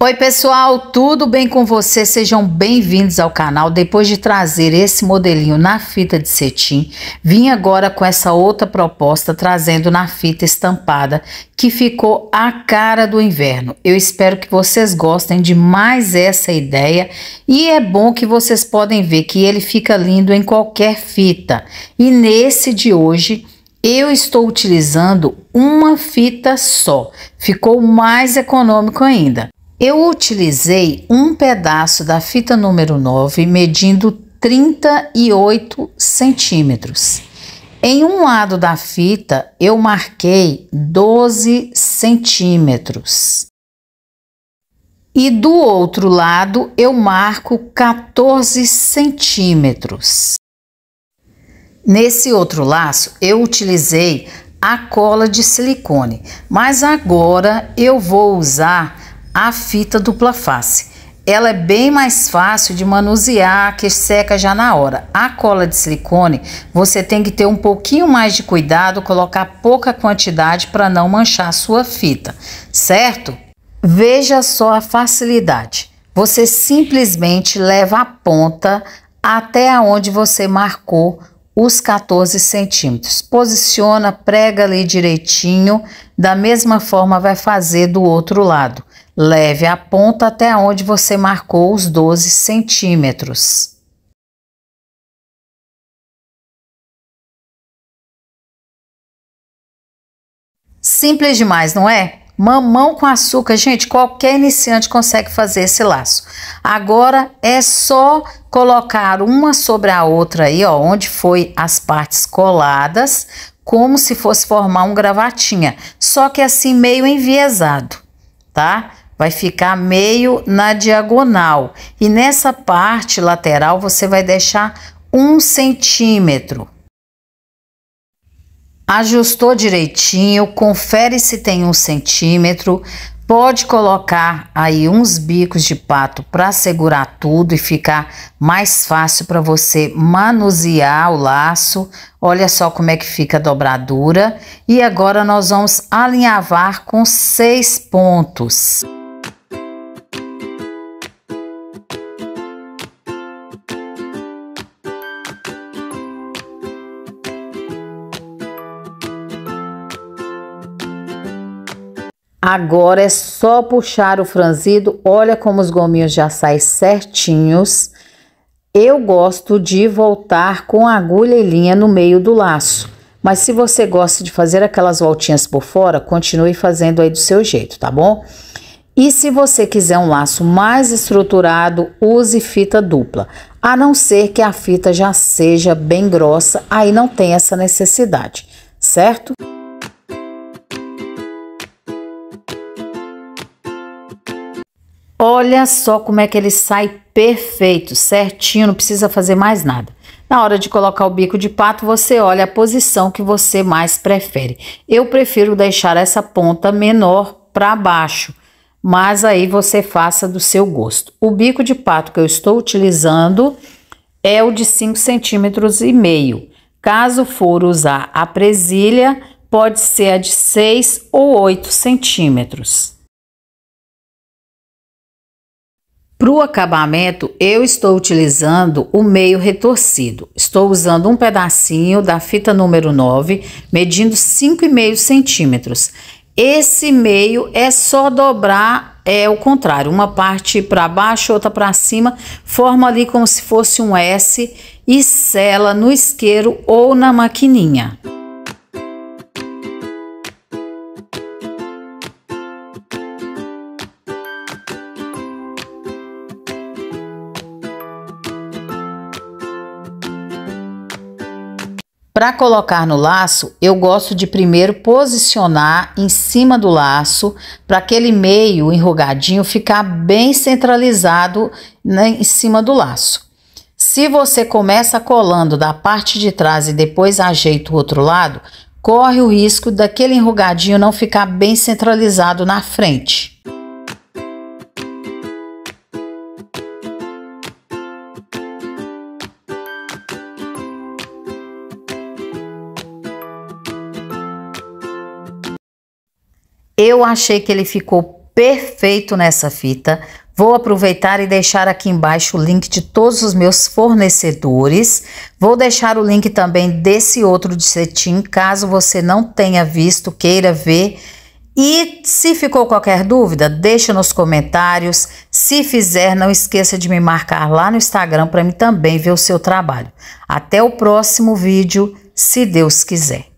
Oi, pessoal, tudo bem com vocês? Sejam bem-vindos ao canal. Depois de trazer esse modelinho na fita de cetim, vim agora com essa outra proposta, trazendo na fita estampada, que ficou a cara do inverno. Eu espero que vocês gostem de mais essa ideia e é bom que vocês podem ver que ele fica lindo em qualquer fita. E nesse de hoje, eu estou utilizando uma fita só. Ficou mais econômico ainda. Eu utilizei um pedaço da fita número 9 medindo 38 centímetros. Em um lado da fita eu marquei 12 centímetros. E do outro lado eu marco 14 centímetros. Nesse outro laço eu utilizei a cola de silicone, mas agora eu vou usar a fita dupla face. Ela é bem mais fácil de manusear, que seca já na hora. A cola de silicone, você tem que ter um pouquinho mais de cuidado, colocar pouca quantidade para não manchar a sua fita, certo? Veja só a facilidade. Você simplesmente leva a ponta até onde você marcou os 14 centímetros. Posiciona, prega ali direitinho, da mesma forma vai fazer do outro lado. Leve a ponta até onde você marcou os 12 centímetros. Simples demais, não é? Mamão com açúcar, gente, qualquer iniciante consegue fazer esse laço. Agora é só colocar uma sobre a outra aí, ó, onde foi as partes coladas, como se fosse formar um gravatinha, só que assim meio enviesado, tá? vai ficar meio na diagonal e nessa parte lateral você vai deixar um centímetro. Ajustou direitinho, confere se tem um centímetro. Pode colocar aí uns bicos de pato para segurar tudo e ficar mais fácil para você manusear o laço. Olha só como é que fica a dobradura. E agora nós vamos alinhavar com seis pontos. Agora é só puxar o franzido. Olha como os gominhos já saem certinhos. Eu gosto de voltar com a agulha e linha no meio do laço. Mas se você gosta de fazer aquelas voltinhas por fora, continue fazendo aí do seu jeito, tá bom? E se você quiser um laço mais estruturado, use fita dupla. A não ser que a fita já seja bem grossa, aí não tem essa necessidade, certo? Olha só como é que ele sai perfeito, certinho, não precisa fazer mais nada. Na hora de colocar o bico de pato, você olha a posição que você mais prefere. Eu prefiro deixar essa ponta menor para baixo, mas aí você faça do seu gosto. O bico de pato que eu estou utilizando é o de 5 centímetros e meio. Caso for usar a presilha, pode ser a de 6 ou 8 centímetros. Para o acabamento, eu estou utilizando o meio retorcido. Estou usando um pedacinho da fita número 9, medindo 5,5 centímetros. Esse meio é só dobrar é o contrário, uma parte para baixo, outra para cima, forma ali como se fosse um S e sela no isqueiro ou na maquininha. Para colocar no laço, eu gosto de primeiro posicionar em cima do laço para aquele meio enrugadinho ficar bem centralizado né, em cima do laço. Se você começa colando da parte de trás e depois ajeita o outro lado, corre o risco daquele enrugadinho não ficar bem centralizado na frente. Eu achei que ele ficou perfeito nessa fita. Vou aproveitar e deixar aqui embaixo o link de todos os meus fornecedores. Vou deixar o link também desse outro de cetim, caso você não tenha visto, queira ver. E se ficou qualquer dúvida, deixa nos comentários. Se fizer, não esqueça de me marcar lá no Instagram para mim também ver o seu trabalho. Até o próximo vídeo, se Deus quiser.